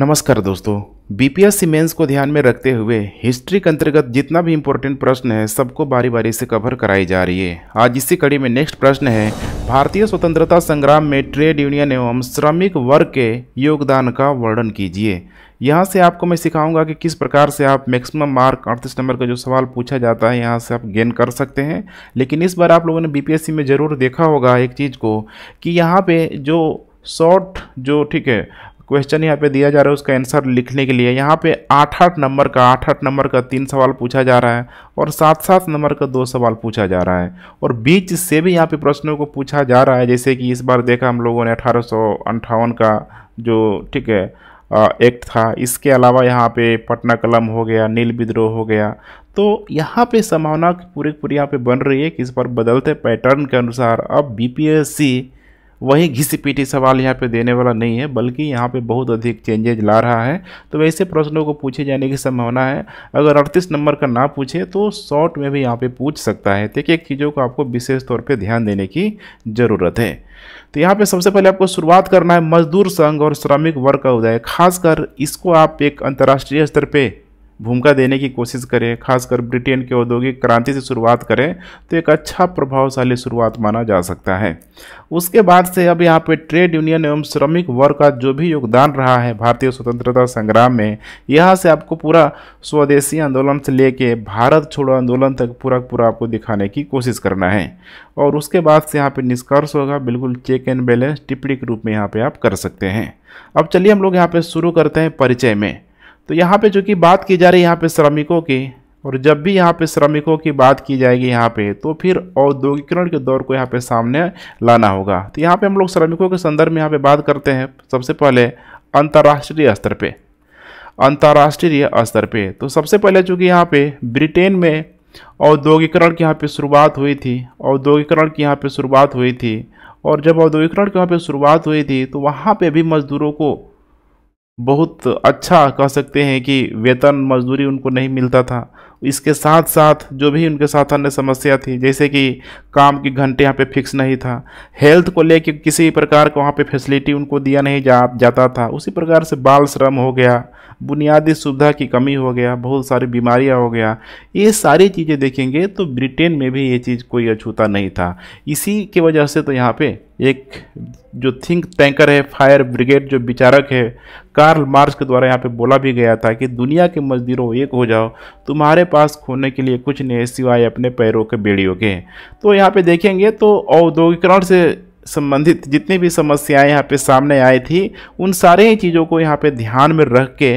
नमस्कार दोस्तों BPSC mains को ध्यान में रखते हुए हिस्ट्री के अंतर्गत जितना भी इम्पोर्टेंट प्रश्न है सबको बारी बारी से कवर कराई जा रही है आज इसी कड़ी में नेक्स्ट प्रश्न है भारतीय स्वतंत्रता संग्राम में ट्रेड यूनियन एवं श्रमिक वर्ग के योगदान का वर्णन कीजिए यहाँ से आपको मैं सिखाऊंगा कि किस प्रकार से आप मैक्सिमम मार्क अड़तीस नंबर का जो सवाल पूछा जाता है यहाँ से आप गेन कर सकते हैं लेकिन इस बार आप लोगों ने बीपीएससी में ज़रूर देखा होगा एक चीज़ को कि यहाँ पे जो शॉर्ट जो ठीक है क्वेश्चन यहाँ पे दिया जा रहा है उसका आंसर लिखने के लिए यहाँ पे आठ आठ नंबर का आठ आठ नंबर का तीन सवाल पूछा जा रहा है और सात सात नंबर का दो सवाल पूछा जा रहा है और बीच से भी यहाँ पे प्रश्नों को पूछा जा रहा है जैसे कि इस बार देखा हम लोगों ने अठारह का जो ठीक है एक्ट था इसके अलावा यहाँ पे पटना कलम हो गया नील विद्रोह हो गया तो यहाँ पे संभावना पूरी पूरी यहाँ पे बन रही है कि इस पर बदलते पैटर्न के अनुसार अब बीपीएससी वही घिसी पीटी सवाल यहाँ पे देने वाला नहीं है बल्कि यहाँ पे बहुत अधिक चेंजेज ला रहा है तो वैसे प्रश्नों को पूछे जाने की संभावना है अगर अड़तीस नंबर का ना पूछे तो शॉर्ट में भी यहाँ पे पूछ सकता है देखिए चीज़ों को आपको विशेष तौर पर ध्यान देने की ज़रूरत है तो यहाँ पे सबसे पहले आपको शुरुआत करना है मजदूर संघ और श्रमिक वर्ग का उदय खासकर इसको आप एक अंतर्राष्ट्रीय स्तर पर भूमिका देने की कोशिश करें खासकर ब्रिटेन के औद्योगिक क्रांति से शुरुआत करें तो एक अच्छा प्रभावशाली शुरुआत माना जा सकता है उसके बाद से अब यहाँ पे ट्रेड यूनियन एवं श्रमिक वर्ग का जो भी योगदान रहा है भारतीय स्वतंत्रता संग्राम में यहाँ से आपको पूरा स्वदेशी आंदोलन से लेके भारत छोड़ो आंदोलन तक पूरा पूरा आपको दिखाने की कोशिश करना है और उसके बाद से यहाँ पर निष्कर्ष होगा बिल्कुल चेक एंड बैलेंस टिप्पणी के रूप में यहाँ पर आप कर सकते हैं अब चलिए हम लोग यहाँ पर शुरू करते हैं परिचय में तो यहाँ पे कि बात की जा रही है यहाँ पे श्रमिकों की और जब भी यहाँ पे श्रमिकों की बात की जाएगी यहाँ पे तो फिर औद्योगिकरण के दौर को यहाँ पे सामने लाना होगा तो यहाँ पे हम लोग श्रमिकों के संदर्भ में यहाँ पे बात करते हैं सबसे पहले अंतर्राष्ट्रीय स्तर पे अंतर्राष्ट्रीय स्तर पे तो सबसे पहले चूँकि यहाँ पे ब्रिटेन में औद्योगिकरण की यहाँ पर शुरुआत हुई थी औद्योगिकरण की यहाँ पर शुरुआत हुई थी और जब औद्योगिकरण की यहाँ पर शुरुआत हुई थी तो वहाँ पर भी मजदूरों को बहुत अच्छा कह सकते हैं कि वेतन मजदूरी उनको नहीं मिलता था इसके साथ साथ जो भी उनके साथ अन्य समस्या थी जैसे कि काम की घंटे यहाँ पे फिक्स नहीं था हेल्थ को लेके किसी प्रकार का वहाँ पे फैसिलिटी उनको दिया नहीं जा जाता था उसी प्रकार से बाल श्रम हो गया बुनियादी सुविधा की कमी हो गया बहुत सारी बीमारियाँ हो गया ये सारी चीज़ें देखेंगे तो ब्रिटेन में भी ये चीज़ कोई अछूता नहीं था इसी की वजह से तो यहाँ पर एक जो थिंक टैंकर है फायर ब्रिगेड जो विचारक है कार्ल मार्क्स के द्वारा यहाँ पे बोला भी गया था कि दुनिया के मजदूरों एक हो जाओ तुम्हारे पास खोने के लिए कुछ नहीं है सिवाय अपने पैरों के बेड़ियों के तो यहाँ पे देखेंगे तो औद्योगिकरण से संबंधित जितनी भी समस्याएं यहाँ पे सामने आई थी उन सारे ही चीज़ों को यहाँ पे ध्यान में रख के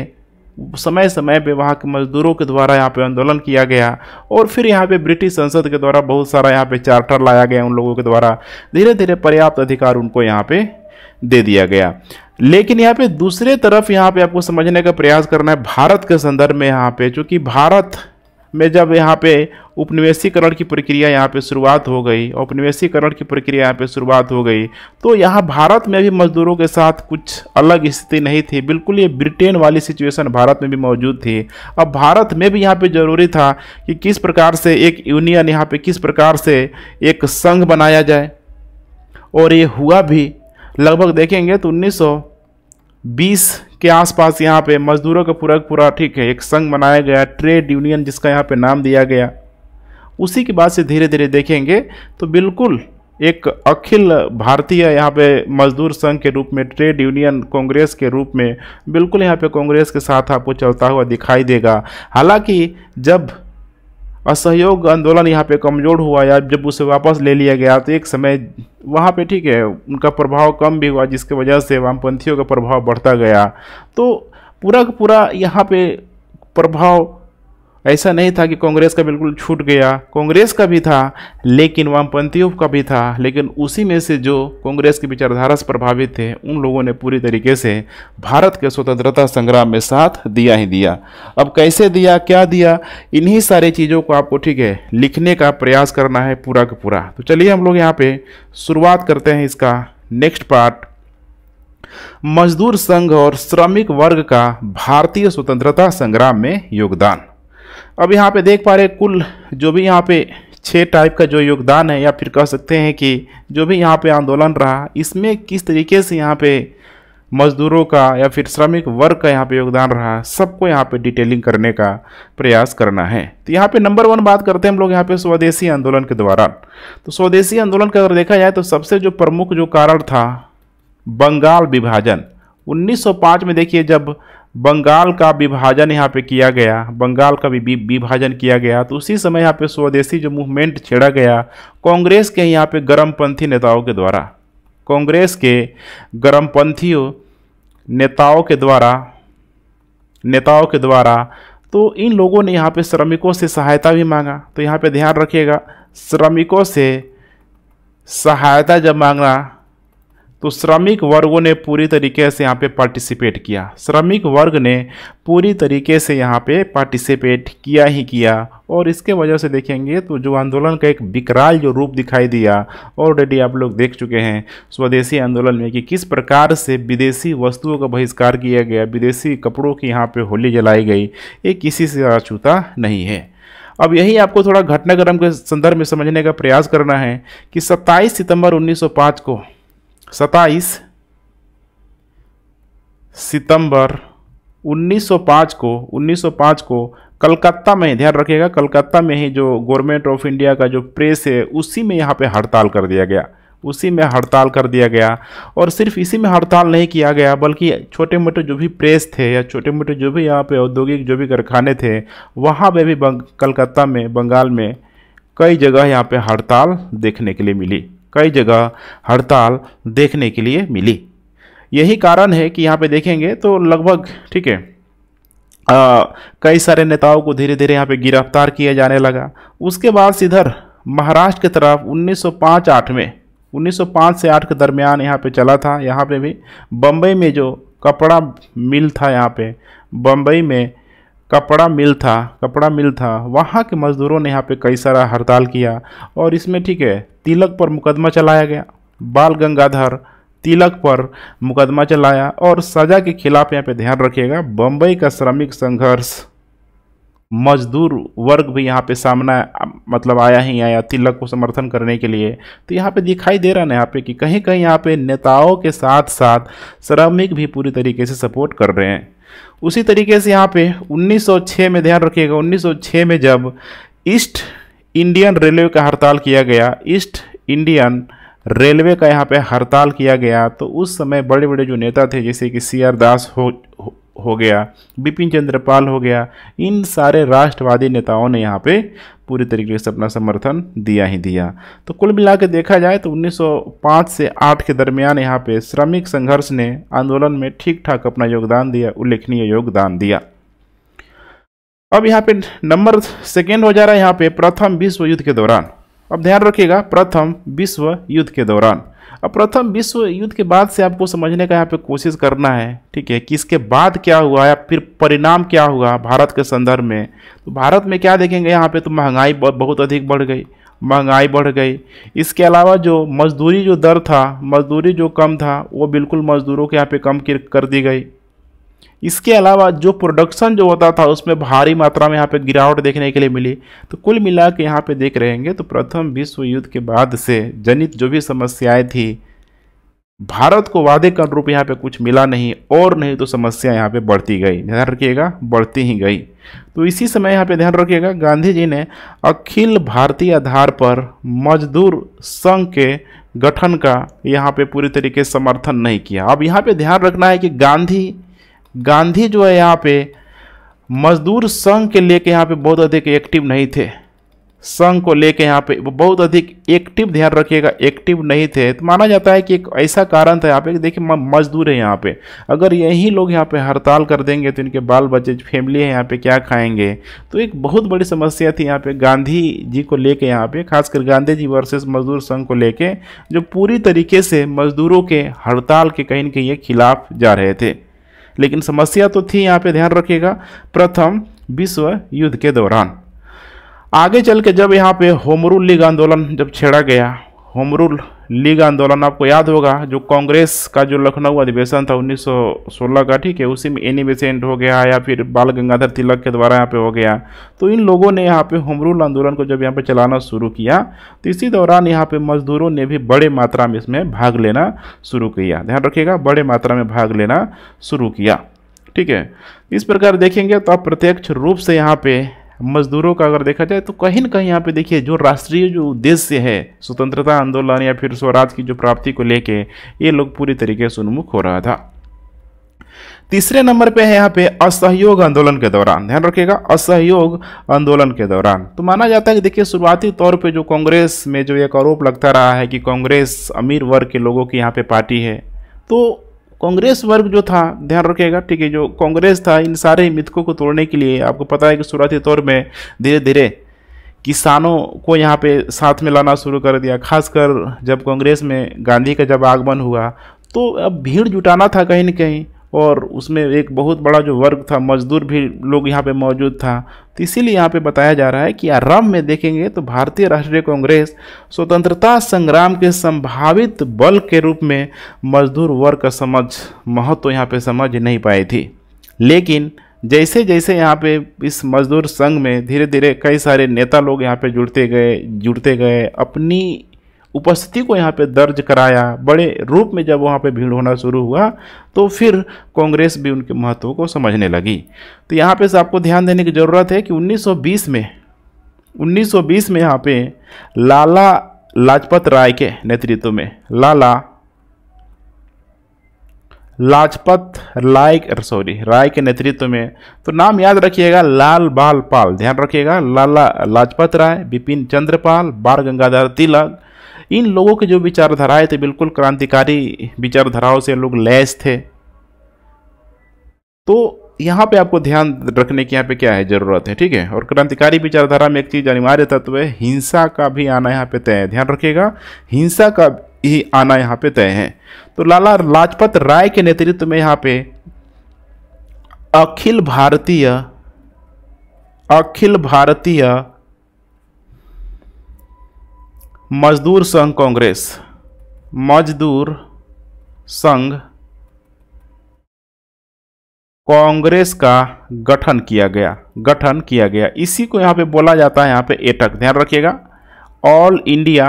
समय समय पे वहाँ के मजदूरों के द्वारा यहाँ पे आंदोलन किया गया और फिर यहाँ पे ब्रिटिश संसद के द्वारा बहुत सारा यहाँ पे चार्टर लाया गया उन लोगों के द्वारा धीरे धीरे पर्याप्त अधिकार उनको यहाँ पे दे दिया गया लेकिन यहाँ पे दूसरे तरफ यहाँ पे आपको समझने का प्रयास करना है भारत के संदर्भ में यहाँ पे चूँकि भारत में जब यहाँ पे उपनिवेशीकरण की प्रक्रिया यहाँ पे शुरुआत हो गई औपनिवेशीकरण की प्रक्रिया यहाँ पे शुरुआत हो गई तो यहाँ भारत में भी मजदूरों के साथ कुछ अलग स्थिति नहीं थी बिल्कुल ये ब्रिटेन वाली सिचुएशन भारत में भी मौजूद थी अब भारत में भी यहाँ पे ज़रूरी था कि किस प्रकार से एक यूनियन यहाँ पर किस प्रकार से एक संघ बनाया जाए और ये हुआ भी लगभग देखेंगे तो उन्नीस बीस के आसपास यहाँ पे मजदूरों का पूरा पूरा ठीक है एक संघ बनाया गया ट्रेड यूनियन जिसका यहाँ पे नाम दिया गया उसी के बाद से धीरे धीरे देखेंगे तो बिल्कुल एक अखिल भारतीय यहाँ पे मजदूर संघ के रूप में ट्रेड यूनियन कांग्रेस के रूप में बिल्कुल यहाँ पे कांग्रेस के साथ आपको चलता हुआ दिखाई देगा हालांकि जब असहयोग आंदोलन यहाँ पे कमज़ोर हुआ या जब उसे वापस ले लिया गया तो एक समय वहाँ पे ठीक है उनका प्रभाव कम भी हुआ जिसके वजह से वामपंथियों का प्रभाव बढ़ता गया तो पूरा का पूरा यहाँ पे प्रभाव ऐसा नहीं था कि कांग्रेस का बिल्कुल छूट गया कांग्रेस का भी था लेकिन वामपंथियों का भी था लेकिन उसी में से जो कांग्रेस की विचारधारा से प्रभावित थे उन लोगों ने पूरी तरीके से भारत के स्वतंत्रता संग्राम में साथ दिया ही दिया अब कैसे दिया क्या दिया इन्हीं सारे चीज़ों को आपको ठीक है लिखने का प्रयास करना है पूरा का पूरा तो चलिए हम लोग यहाँ पर शुरुआत करते हैं इसका नेक्स्ट पार्ट मजदूर संघ और श्रमिक वर्ग का भारतीय स्वतंत्रता संग्राम में योगदान अब यहाँ पे देख पा रहे कुल जो भी यहाँ पे छः टाइप का जो योगदान है या फिर कह सकते हैं कि जो भी यहाँ पे आंदोलन रहा इसमें किस तरीके से यहाँ पे मजदूरों का या फिर श्रमिक वर्ग का यहाँ पे योगदान रहा सबको यहाँ पे डिटेलिंग करने का प्रयास करना है तो यहाँ पे नंबर वन बात करते हैं हम लोग यहाँ पे स्वदेशी आंदोलन के दौरान तो स्वदेशी आंदोलन का अगर देखा जाए तो सबसे जो प्रमुख जो कारण था बंगाल विभाजन 1905 में देखिए जब बंगाल का विभाजन यहाँ पे किया गया बंगाल का भी विभाजन किया गया तो उसी समय यहाँ पे स्वदेशी जो मूवमेंट छेड़ा गया कांग्रेस के यहाँ पे गर्मपंथी नेताओं के द्वारा कांग्रेस के गर्मपंथी नेताओं के द्वारा नेताओं के द्वारा तो इन लोगों ने यहाँ पे श्रमिकों से सहायता भी मांगा तो यहाँ पे ध्यान रखिएगा श्रमिकों से सहायता जब मांगना तो श्रमिक वर्गों ने पूरी तरीके से यहाँ पे पार्टिसिपेट किया श्रमिक वर्ग ने पूरी तरीके से यहाँ पे पार्टिसिपेट किया ही किया और इसके वजह से देखेंगे तो जो आंदोलन का एक विकराल जो रूप दिखाई दिया ऑलरेडी आप लोग देख चुके हैं स्वदेशी आंदोलन में कि किस प्रकार से विदेशी वस्तुओं का बहिष्कार किया गया विदेशी कपड़ों की यहाँ पर होली जलाई गई ये किसी से अछूता नहीं है अब यही आपको थोड़ा घटनाक्रम के संदर्भ में समझने का प्रयास करना है कि सत्ताईस सितंबर उन्नीस को सताईस सितंबर 1905 को 1905 को कलकत्ता में ध्यान रखिएगा कलकत्ता में ही जो गवर्नमेंट ऑफ इंडिया का जो प्रेस है उसी में यहाँ पे हड़ताल कर दिया गया उसी में हड़ताल कर दिया गया और सिर्फ इसी में हड़ताल नहीं किया गया बल्कि छोटे मोटे जो भी प्रेस थे या छोटे मोटे जो भी यहाँ पे औद्योगिक जो भी कारखाने थे वहाँ पर भी कलकत्ता में बंगाल में कई जगह यहाँ पर हड़ताल देखने के लिए मिली कई जगह हड़ताल देखने के लिए मिली यही कारण है कि यहाँ पे देखेंगे तो लगभग ठीक है कई सारे नेताओं को धीरे धीरे यहाँ पे गिरफ्तार किया जाने लगा उसके बाद सीधर महाराष्ट्र की तरफ 1905-8 में 1905 से 8 के दरमियान यहाँ पे चला था यहाँ पे भी बम्बई में जो कपड़ा मिल था यहाँ पे बम्बई में कपड़ा मिल था कपड़ा मिल था वहाँ के मज़दूरों ने यहाँ पे कई सारा हड़ताल किया और इसमें ठीक है तिलक पर मुकदमा चलाया गया बाल गंगाधर तिलक पर मुकदमा चलाया और सजा के खिलाफ यहाँ पे ध्यान रखिएगा बम्बई का श्रमिक संघर्ष मजदूर वर्ग भी यहाँ पे सामना मतलब आया ही आया तिलक को समर्थन करने के लिए तो यहाँ पे दिखाई दे रहा है यहाँ पे कि कहीं कहीं यहाँ पे नेताओं के साथ साथ श्रमिक भी पूरी तरीके से सपोर्ट कर रहे हैं उसी तरीके से यहाँ पे 1906 में ध्यान रखिएगा 1906 में जब ईस्ट इंडियन रेलवे का हड़ताल किया गया ईस्ट इंडियन रेलवे का यहाँ पे हड़ताल किया गया तो उस समय बड़े बड़े जो नेता थे जैसे कि सी आर दास हो हो गया बिपिन चंद्रपाल हो गया इन सारे राष्ट्रवादी नेताओं ने यहाँ पे पूरी तरीके से अपना समर्थन दिया ही दिया तो कुल मिला के देखा जाए तो 1905 से 8 के दरमियान यहाँ पे श्रमिक संघर्ष ने आंदोलन में ठीक ठाक अपना योगदान दिया उल्लेखनीय योगदान दिया अब यहाँ पे नंबर सेकेंड हो जा रहा है यहाँ पे प्रथम विश्व युद्ध के दौरान अब ध्यान रखिएगा प्रथम विश्व युद्ध के दौरान अब प्रथम विश्व युद्ध के बाद से आपको समझने का यहाँ पे कोशिश करना है ठीक है कि इसके बाद क्या हुआ या फिर परिणाम क्या हुआ भारत के संदर्भ में तो भारत में क्या देखेंगे यहाँ पे तो महंगाई बहुत अधिक बढ़ गई महंगाई बढ़ गई इसके अलावा जो मजदूरी जो दर था मजदूरी जो कम था वो बिल्कुल मजदूरों के यहाँ पर कम कर दी गई इसके अलावा जो प्रोडक्शन जो होता था उसमें भारी मात्रा में यहाँ पे गिरावट देखने के लिए मिली तो कुल मिला के यहाँ पे देख रहेंगे तो प्रथम विश्व युद्ध के बाद से जनित जो भी समस्याएं थी भारत को वादे का रूप यहाँ पे कुछ मिला नहीं और नहीं तो समस्या यहाँ पे बढ़ती गई ध्यान रखिएगा बढ़ती ही गई तो इसी समय यहाँ पे ध्यान रखिएगा गांधी जी ने अखिल भारतीय आधार पर मजदूर संघ के गठन का यहाँ पे पूरी तरीके समर्थन नहीं किया अब यहाँ पे ध्यान रखना है कि गांधी गांधी जो है यहाँ पे मजदूर संघ के लेके यहाँ पे बहुत अधिक एक्टिव नहीं थे संघ को लेके यहाँ पे बहुत अधिक एक्टिव ध्यान रखिएगा एक्टिव नहीं थे तो माना जाता है कि एक ऐसा कारण था यहाँ पे देखिए मजदूर है यहाँ पे अगर यही लोग यहाँ पे हड़ताल कर देंगे तो इनके बाल बच्चे फैमिली है यहाँ पे क्या खाएंगे तो एक बहुत बड़ी समस्या थी यहाँ पे गांधी जी को लेके यहाँ पे खासकर गांधी जी वर्सेस मजदूर संघ को लेके जो पूरी तरीके से मजदूरों के हड़ताल के कहीं ना कहीं खिलाफ जा रहे थे लेकिन समस्या तो थी यहाँ पे ध्यान रखिएगा प्रथम विश्व युद्ध के दौरान आगे चल के जब यहाँ पे होमरूल लीग आंदोलन जब छेड़ा गया होमरूल लीग आंदोलन आपको याद होगा जो कांग्रेस का जो लखनऊ अधिवेशन था 1916 का ठीक है उसी में एनी बेसेंट हो गया या फिर बाल गंगाधर तिलक के द्वारा यहाँ पे हो गया तो इन लोगों ने यहाँ पे होमरूल आंदोलन को जब यहाँ पे चलाना शुरू किया तो इसी दौरान यहाँ पे मजदूरों ने भी बड़े मात्रा में इसमें भाग लेना शुरू किया ध्यान रखिएगा बड़े मात्रा में भाग लेना शुरू किया ठीक है इस प्रकार देखेंगे तो अप्रत्यक्ष रूप से यहाँ पे मजदूरों का अगर देखा जाए तो कहीं ना कहीं यहाँ पे देखिए जो राष्ट्रीय जो उद्देश्य है स्वतंत्रता आंदोलन या फिर स्वराज की जो प्राप्ति को लेके ये लोग पूरी तरीके से उन्मुख हो रहा था तीसरे नंबर पे है यहाँ पे असहयोग आंदोलन के दौरान ध्यान रखिएगा असहयोग आंदोलन के दौरान तो माना जाता है कि देखिए शुरुआती तौर पे जो कांग्रेस में जो एक आरोप लगता रहा है कि कांग्रेस अमीर वर्ग के लोगों की यहाँ पे पार्टी है तो कांग्रेस वर्ग जो था ध्यान रखेगा ठीक है जो कांग्रेस था इन सारे मिथकों को तोड़ने के लिए आपको पता है कि शुरुआती तौर में धीरे धीरे किसानों को यहाँ पे साथ में लाना शुरू कर दिया खासकर जब कांग्रेस में गांधी का जब आगमन हुआ तो अब भीड़ जुटाना था कहीं ना कहीं और उसमें एक बहुत बड़ा जो वर्ग था मजदूर भी लोग यहाँ पे मौजूद था तो इसीलिए यहाँ पे बताया जा रहा है कि आरंभ में देखेंगे तो भारतीय राष्ट्रीय कांग्रेस स्वतंत्रता संग्राम के संभावित बल के रूप में मजदूर वर्ग का समझ महत्व तो यहाँ पे समझ नहीं पाई थी लेकिन जैसे जैसे यहाँ पे इस मजदूर संघ में धीरे धीरे कई सारे नेता लोग यहाँ पे जुड़ते गए जुड़ते गए अपनी उपस्थिति को यहाँ पे दर्ज कराया बड़े रूप में जब वहाँ पे भीड़ होना शुरू हुआ तो फिर कांग्रेस भी उनके महत्व को समझने लगी तो यहाँ पे आपको ध्यान देने की ज़रूरत है कि 1920 में 1920 में यहाँ पे लाला लाजपत राय के नेतृत्व में लाला लाजपत राय सॉरी राय के नेतृत्व में तो नाम याद रखिएगा लाल बाल पाल ध्यान रखिएगा लाला लाजपत राय बिपिन चंद्रपाल बाल गंगाधर तिलक इन लोगों के जो विचारधाराएं थे बिल्कुल क्रांतिकारी विचारधाराओं से लोग लैस थे तो यहाँ पे आपको ध्यान रखने की यहाँ पे क्या है ज़रूरत है ठीक है और क्रांतिकारी विचारधारा में एक चीज़ अनिवार्य तत्व है हिंसा का भी आना यहाँ पे तय है ध्यान रखिएगा हिंसा का ही आना यहाँ पे तय है तो लाला लाजपत राय के नेतृत्व में यहाँ पे अखिल भारतीय अखिल भारतीय मजदूर संघ कांग्रेस मजदूर संघ कांग्रेस का गठन किया गया गठन किया गया इसी को यहां पे बोला जाता है यहां पे एटक ध्यान रखिएगा all India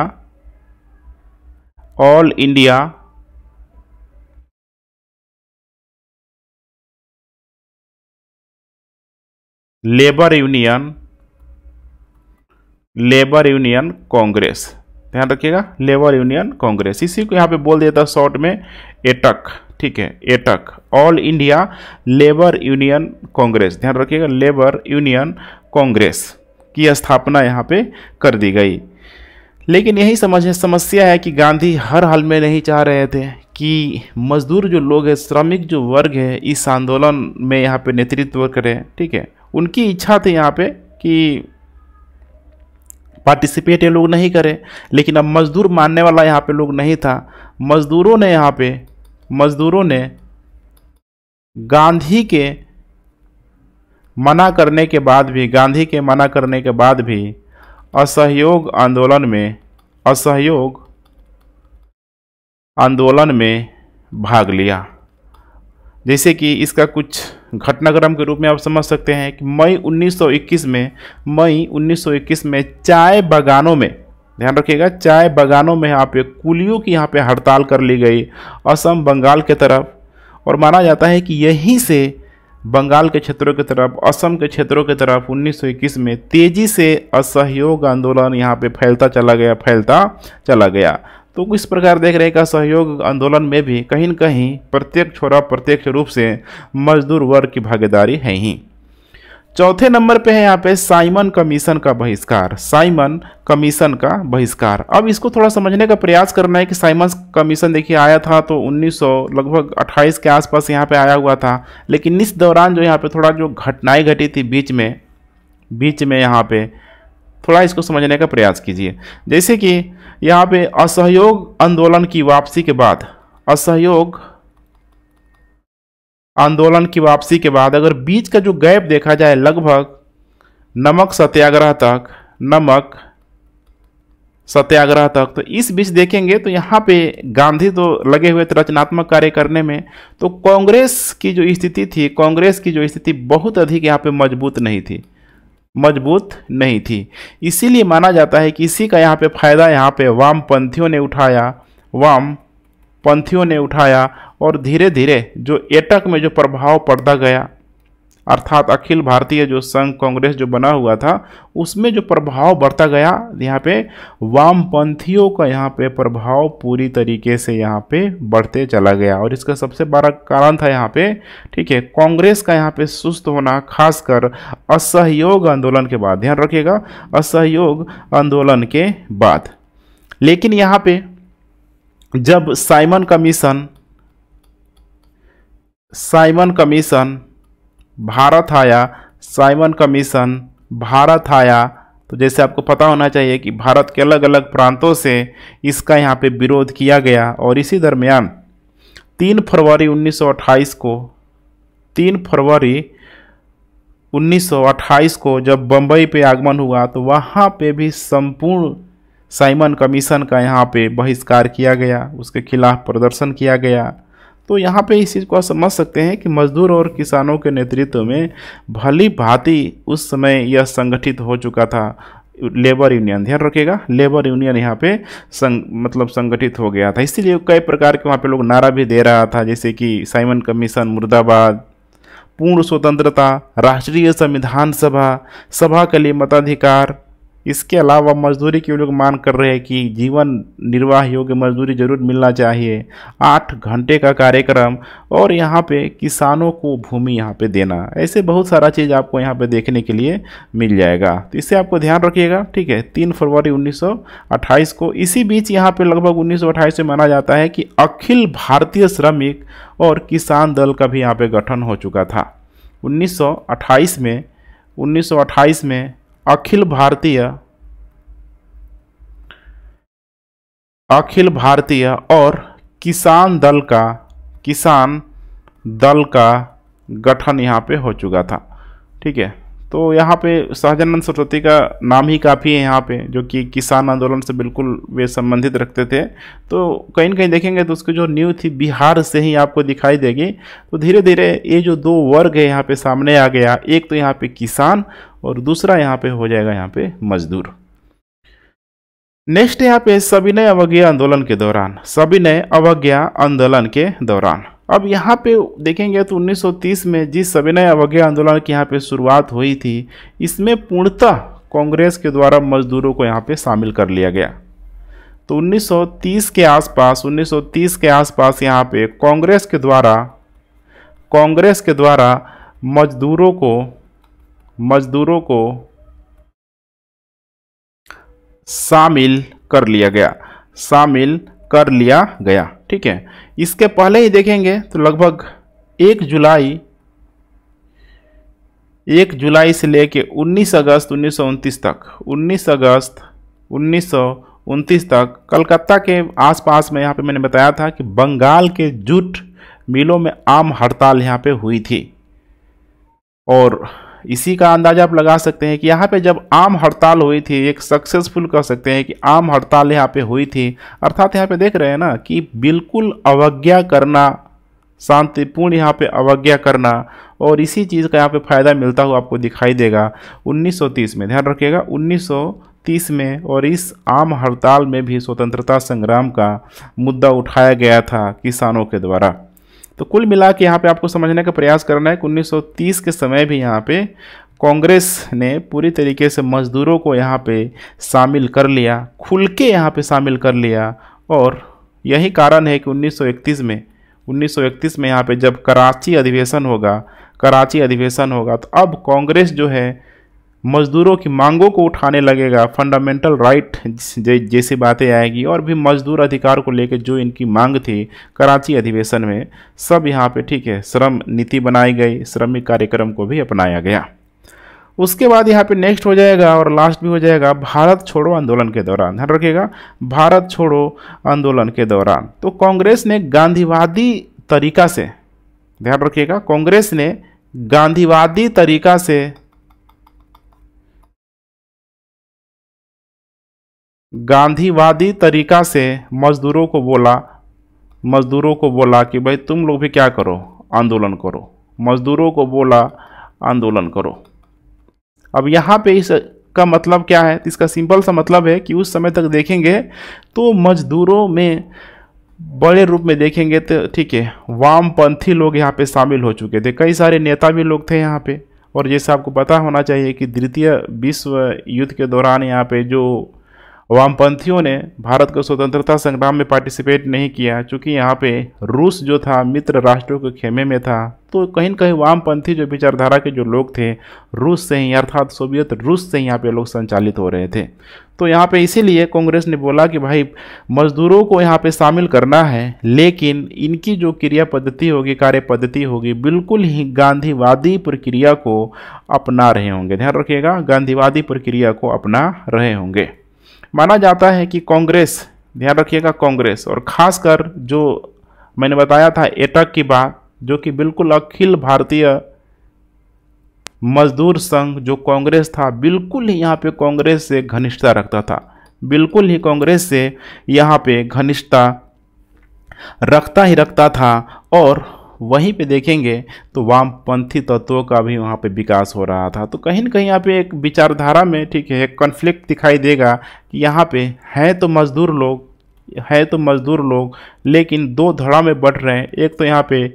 all India labour union labour union congress ध्यान रखिएगा लेबर यूनियन कांग्रेस इसी को यहाँ पे बोल दिया था शॉर्ट में एटक ठीक है AITUC all India labour union congress ध्यान रखिएगा लेबर यूनियन कांग्रेस की स्थापना यहाँ पे कर दी गई लेकिन यही समझ है समस्या है कि गांधी हर हाल में नहीं चाह रहे थे कि मजदूर जो लोग हैं श्रमिक जो वर्ग है इस आंदोलन में यहाँ पे नेतृत्व करें ठीक है उनकी इच्छा थी यहाँ पे कि पार्टिसिपेट ये लोग नहीं करे लेकिन अब मज़दूर मानने वाला यहाँ पे लोग नहीं था मज़दूरों ने यहाँ पे मज़दूरों ने गांधी के मना करने के बाद भी गांधी के मना करने के बाद भी असहयोग आंदोलन में असहयोग आंदोलन में भाग लिया जैसे कि इसका कुछ घटनाक्रम के रूप में आप समझ सकते हैं कि मई 1921 में मई 1921 में चाय बागानों में ध्यान रखिएगा चाय बागानों में यहाँ पे कुलियों की यहाँ पे हड़ताल कर ली गई असम बंगाल के तरफ और माना जाता है कि यहीं से बंगाल के क्षेत्रों की तरफ असम के क्षेत्रों की तरफ 1921 में तेज़ी से असहयोग आंदोलन यहाँ पे फैलता चला गया फैलता चला गया तो इस प्रकार देख रहे का सहयोग आंदोलन में भी कहीं न कहीं प्रत्येक छोरा प्रत्यक्ष रूप से मजदूर वर्ग की भागीदारी है ही चौथे नंबर पे है यहाँ पे साइमन कमीशन का बहिष्कार साइमन कमीशन का बहिष्कार अब इसको थोड़ा समझने का प्रयास करना है कि साइमन कमीशन देखिए आया था तो 1900 लगभग 28 के आसपास यहाँ पे आया हुआ था लेकिन इस दौरान जो यहाँ पे थोड़ा जो घटनाएं घटी थी बीच में बीच में यहाँ पे थोड़ा इसको समझने का प्रयास कीजिए जैसे कि यहाँ पे असहयोग आंदोलन की वापसी के बाद असहयोग आंदोलन की वापसी के बाद अगर बीच का जो गैप देखा जाए लगभग नमक सत्याग्रह तक नमक सत्याग्रह तक तो इस बीच देखेंगे तो यहाँ पे गांधी तो लगे हुए थे रचनात्मक कार्य करने में तो कांग्रेस की जो स्थिति थी कांग्रेस की जो स्थिति बहुत अधिक यहाँ पे मजबूत नहीं थी मजबूत नहीं थी इसीलिए माना जाता है कि इसी का यहाँ पे फायदा यहाँ पे वाम पंथियों ने उठाया वाम पंथियों ने उठाया और धीरे धीरे जो एटक में जो प्रभाव पड़ता गया अर्थात अखिल भारतीय जो संघ कांग्रेस जो बना हुआ था उसमें जो प्रभाव बढ़ता गया यहाँ पे वामपंथियों का यहाँ पे प्रभाव पूरी तरीके से यहाँ पे बढ़ते चला गया और इसका सबसे बड़ा कारण था यहाँ पे ठीक है कांग्रेस का यहाँ पे सुस्त होना खासकर असहयोग आंदोलन के बाद ध्यान रखिएगा असहयोग आंदोलन के बाद लेकिन यहाँ पे जब Simon commission Simon commission Bharat आया साइमन कमीशन भारत आया तो जैसे आपको पता होना चाहिए कि भारत के अलग अलग प्रांतों से इसका यहाँ पे विरोध किया गया और इसी दरमियान तीन फरवरी 1928 को तीन फरवरी 1928 को जब बम्बई पे आगमन हुआ तो वहाँ पे भी संपूर्ण साइमन कमीशन का यहाँ पे बहिष्कार किया गया उसके खिलाफ प्रदर्शन किया गया तो यहाँ पे इस चीज़ को समझ सकते हैं कि मजदूर और किसानों के नेतृत्व में भली भांति उस समय यह संगठित हो चुका था लेबर यूनियन ध्यान रखिएगा लेबर यूनियन यहाँ पे संग मतलब संगठित हो गया था इसीलिए कई प्रकार के वहाँ पे लोग नारा भी दे रहा था जैसे कि साइमन कमीशन मुर्दाबाद पूर्ण स्वतंत्रता राष्ट्रीय संविधान सभा सभा के लिए मताधिकार इसके अलावा मजदूरी की लोग मान कर रहे हैं कि जीवन निर्वाह योग्य मजदूरी जरूर मिलना चाहिए आठ घंटे का कार्यक्रम और यहाँ पे किसानों को भूमि यहाँ पे देना ऐसे बहुत सारा चीज़ आपको यहाँ पे देखने के लिए मिल जाएगा तो इससे आपको ध्यान रखिएगा ठीक है तीन फरवरी 1928 को इसी बीच यहाँ पे लगभग उन्नीस में माना जाता है कि अखिल भारतीय श्रमिक और किसान दल का भी यहाँ पर गठन हो चुका था उन्नीस में 1928 में अखिल भारतीय अखिल भारतीय और किसान दल का किसान दल का गठन यहाँ पे हो चुका था ठीक है तो यहाँ पे सहजानंद सरस्वती का नाम ही काफ़ी है यहाँ पे जो कि किसान आंदोलन से बिल्कुल वे संबंधित रखते थे तो कहीं ना कहीं देखेंगे तो उसकी जो न्यू थी बिहार से ही आपको दिखाई देगी तो धीरे धीरे ये जो दो वर्ग है यहाँ पे सामने आ गया एक तो यहाँ पे किसान और दूसरा यहाँ पे हो जाएगा यहाँ पे मजदूर नेक्स्ट यहाँ पे सविनय अवज्ञा आंदोलन के दौरान सविनय अवज्ञा आंदोलन के दौरान अब यहाँ पे देखेंगे तो 1930 में जिस सविनय अवज्ञा आंदोलन की यहाँ पे शुरुआत हुई थी इसमें पूर्णतः कांग्रेस के द्वारा मजदूरों को यहाँ पे शामिल कर लिया गया तो 1930 के आसपास 1930 के आसपास यहाँ पे कांग्रेस के द्वारा कांग्रेस के द्वारा मजदूरों को मजदूरों को शामिल कर लिया गया शामिल कर लिया गया ठीक है इसके पहले ही देखेंगे तो लगभग एक जुलाई एक जुलाई से लेके 19 अगस्त उन्नीस तक 19 अगस्त उन्नीस तक कलकत्ता के आसपास में यहाँ पे मैंने बताया था कि बंगाल के जूट मिलों में आम हड़ताल यहाँ पे हुई थी और इसी का अंदाजा आप लगा सकते हैं कि यहाँ पे जब आम हड़ताल हुई थी एक सक्सेसफुल कह सकते हैं कि आम हड़ताल यहाँ पे हुई थी अर्थात यहाँ पे देख रहे हैं ना कि बिल्कुल अवज्ञा करना शांतिपूर्ण यहाँ पे अवज्ञा करना और इसी चीज़ का यहाँ पे फ़ायदा मिलता हुआ आपको दिखाई देगा 1930 में ध्यान रखिएगा 1930 में और इस आम हड़ताल में भी स्वतंत्रता संग्राम का मुद्दा उठाया गया था किसानों के द्वारा तो कुल मिला के यहाँ पर आपको समझने का प्रयास करना है कि उन्नीस के समय भी यहाँ पे कांग्रेस ने पूरी तरीके से मज़दूरों को यहाँ पे शामिल कर लिया खुल के यहाँ पे शामिल कर लिया और यही कारण है कि 1931 में 1931 में यहाँ पे जब कराची अधिवेशन होगा कराची अधिवेशन होगा तो अब कांग्रेस जो है मजदूरों की मांगों को उठाने लगेगा फंडामेंटल राइट जैसी बातें आएगी और भी मजदूर अधिकार को लेकर जो इनकी मांग थी कराची अधिवेशन में सब यहाँ पे ठीक है श्रम नीति बनाई गई श्रमिक कार्यक्रम को भी अपनाया गया उसके बाद यहाँ पे नेक्स्ट हो जाएगा और लास्ट भी हो जाएगा भारत छोड़ो आंदोलन के दौरान ध्यान रखिएगा भारत छोड़ो आंदोलन के दौरान तो कांग्रेस ने गांधीवादी तरीका से ध्यान रखिएगा कांग्रेस ने गांधीवादी तरीका से गांधीवादी तरीका से मजदूरों को बोला मजदूरों को बोला कि भाई तुम लोग भी क्या करो आंदोलन करो मजदूरों को बोला आंदोलन करो अब यहाँ पे इस का मतलब क्या है इसका सिंपल सा मतलब है कि उस समय तक देखेंगे तो मजदूरों में बड़े रूप में देखेंगे तो ठीक है वामपंथी लोग यहाँ पे शामिल हो चुके थे कई सारे नेता भी लोग थे यहाँ पे और जैसे आपको पता होना चाहिए कि द्वितीय विश्व युद्ध के दौरान यहाँ पे जो वामपंथियों ने भारत को स्वतंत्रता संग्राम में पार्टिसिपेट नहीं किया क्योंकि यहाँ पे रूस जो था मित्र राष्ट्रों के खेमे में था तो कहीं ना कहीं वामपंथी जो विचारधारा के जो लोग थे रूस से ही अर्थात सोवियत रूस से ही यहाँ पे लोग संचालित हो रहे थे तो यहाँ पे इसीलिए कांग्रेस ने बोला कि भाई मजदूरों को यहाँ पे शामिल करना है लेकिन इनकी जो क्रिया पद्धति होगी कार्य पद्धति होगी बिल्कुल ही गांधीवादी प्रक्रिया को अपना रहे होंगे ध्यान रखिएगा गांधीवादी प्रक्रिया को अपना रहे होंगे माना जाता है कि कांग्रेस ध्यान रखिएगा कांग्रेस और खासकर जो मैंने बताया था एटक की बात जो कि बिल्कुल अखिल भारतीय मजदूर संघ जो कांग्रेस था बिल्कुल ही यहाँ पे कांग्रेस से घनिष्ठता रखता था बिल्कुल ही कांग्रेस से यहाँ पे घनिष्ठता रखता ही रखता था और वहीं पे देखेंगे तो वामपंथी तत्वों का भी वहाँ पे विकास हो रहा था तो कहीं ना कहीं यहाँ पे एक विचारधारा में ठीक है एक कन्फ्लिक्ट दिखाई देगा कि यहाँ पे हैं तो मजदूर लोग हैं तो मजदूर लोग लेकिन दो धड़ा में बढ़ रहे हैं एक तो यहाँ पे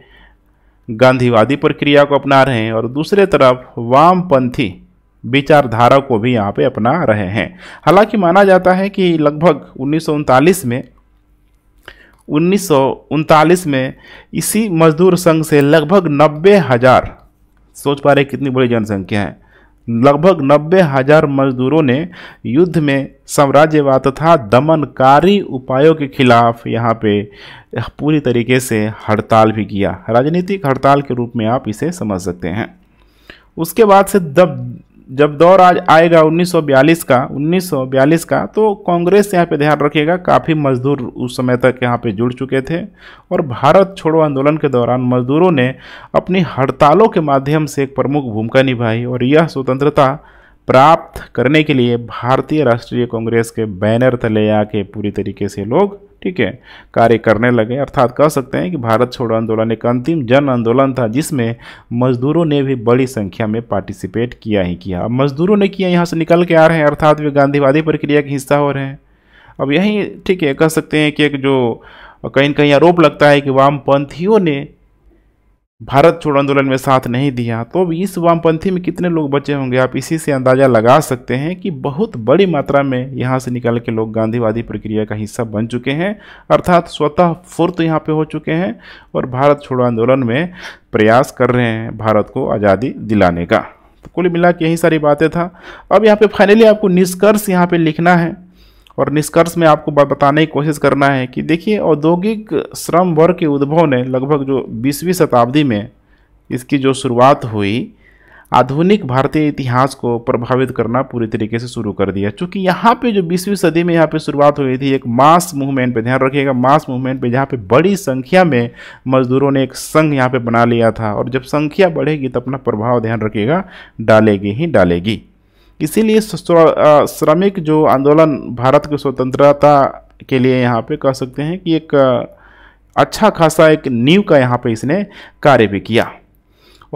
गांधीवादी प्रक्रिया को अपना रहे हैं और दूसरे तरफ वामपंथी विचारधारा को भी यहाँ पे अपना रहे हैं हालांकि माना जाता है कि लगभग उन्नीस में उन्नीस में इसी मजदूर संघ से लगभग नब्बे हज़ार सोच पा रहे कितनी बड़ी जनसंख्या है लगभग नब्बे हजार मजदूरों ने युद्ध में साम्राज्यवाद तथा दमनकारी उपायों के खिलाफ यहाँ पे पूरी तरीके से हड़ताल भी किया राजनीतिक हड़ताल के रूप में आप इसे समझ सकते हैं उसके बाद से दब जब दौर आज आएगा 1942 का 1942 का तो कांग्रेस यहाँ पे ध्यान रखिएगा काफ़ी मजदूर उस समय तक यहाँ पे जुड़ चुके थे और भारत छोड़ो आंदोलन के दौरान मजदूरों ने अपनी हड़तालों के माध्यम से एक प्रमुख भूमिका निभाई और यह स्वतंत्रता प्राप्त करने के लिए भारतीय राष्ट्रीय कांग्रेस के बैनर तले आके पूरी तरीके से लोग ठीक है कार्य करने लगे अर्थात कह सकते हैं कि भारत छोड़ो आंदोलन एक अंतिम जन आंदोलन था जिसमें मजदूरों ने भी बड़ी संख्या में पार्टिसिपेट किया ही किया अब मजदूरों ने किया यहाँ से निकल के आ रहे हैं अर्थात वे गांधीवादी प्रक्रिया के हिस्सा हो रहे हैं अब यहीं ठीक है कह सकते हैं कि एक जो कहीं कहीं आरोप लगता है कि वामपंथियों ने भारत छोड़ आंदोलन में साथ नहीं दिया तो अब इस वामपंथी में कितने लोग बचे होंगे आप इसी से अंदाज़ा लगा सकते हैं कि बहुत बड़ी मात्रा में यहाँ से निकल के लोग गांधीवादी प्रक्रिया का हिस्सा बन चुके हैं अर्थात स्वतः फुर्त यहाँ पे हो चुके हैं और भारत छोड़ो आंदोलन में प्रयास कर रहे हैं भारत को आज़ादी दिलाने का तो कुल मिला यही सारी बातें था अब यहाँ पर फाइनली आपको निष्कर्ष यहाँ पर लिखना है और निष्कर्ष में आपको बताने की कोशिश करना है कि देखिए औद्योगिक श्रम वर्ग के उद्भव ने लगभग जो बीसवीं शताब्दी में इसकी जो शुरुआत हुई आधुनिक भारतीय इतिहास को प्रभावित करना पूरी तरीके से शुरू कर दिया क्योंकि यहाँ पे जो बीसवीं सदी में यहाँ पे शुरुआत हुई थी एक मास मूवमेंट पे ध्यान रखिएगा मास मूवमेंट पे जहाँ पे बड़ी संख्या में मजदूरों ने एक संघ यहाँ पे बना लिया था और जब संख्या बढ़ेगी तो अपना प्रभाव ध्यान रखिएगा डालेगी ही डालेगी इसीलिए श्रमिक जो आंदोलन भारत की स्वतंत्रता के लिए यहाँ पे कह सकते हैं कि एक अच्छा खासा एक नींव का यहाँ पे इसने कार्य भी किया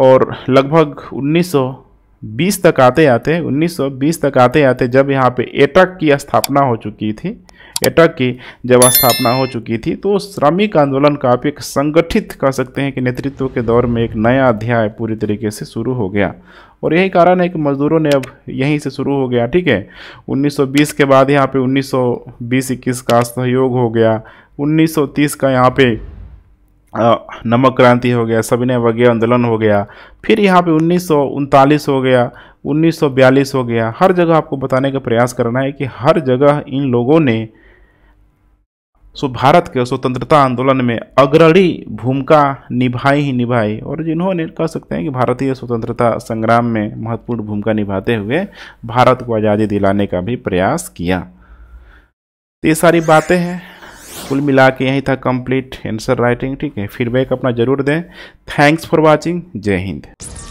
और लगभग 1920 तक आते आते 1920 तक आते आते जब यहाँ पे एटक की स्थापना हो चुकी थी एटक की जब स्थापना हो चुकी थी तो श्रमिक आंदोलन का आप एक संगठित कह सकते हैं कि नेतृत्व के दौर में एक नया अध्याय पूरी तरीके से शुरू हो गया और यही कारण है कि मज़दूरों ने अब यहीं से शुरू हो गया ठीक है 1920 के बाद यहाँ पे 1920 सौ का सहयोग हो गया 1930 का यहाँ पे नमक क्रांति हो गया सविनय वज्ञ आंदोलन हो गया फिर यहाँ पे उन्नीस हो गया 1942 हो गया हर जगह आपको बताने का प्रयास करना है कि हर जगह इन लोगों ने सो भारत के स्वतंत्रता आंदोलन में अग्रणी भूमिका निभाई ही निभाई और जिन्होंने कह सकते हैं कि भारतीय स्वतंत्रता संग्राम में महत्वपूर्ण भूमिका निभाते हुए भारत को आज़ादी दिलाने का भी प्रयास किया तो ये सारी बातें हैं कुल मिला के यही था कंप्लीट आंसर राइटिंग ठीक है फीडबैक अपना जरूर दें थैंक्स फॉर वॉचिंग जय हिंद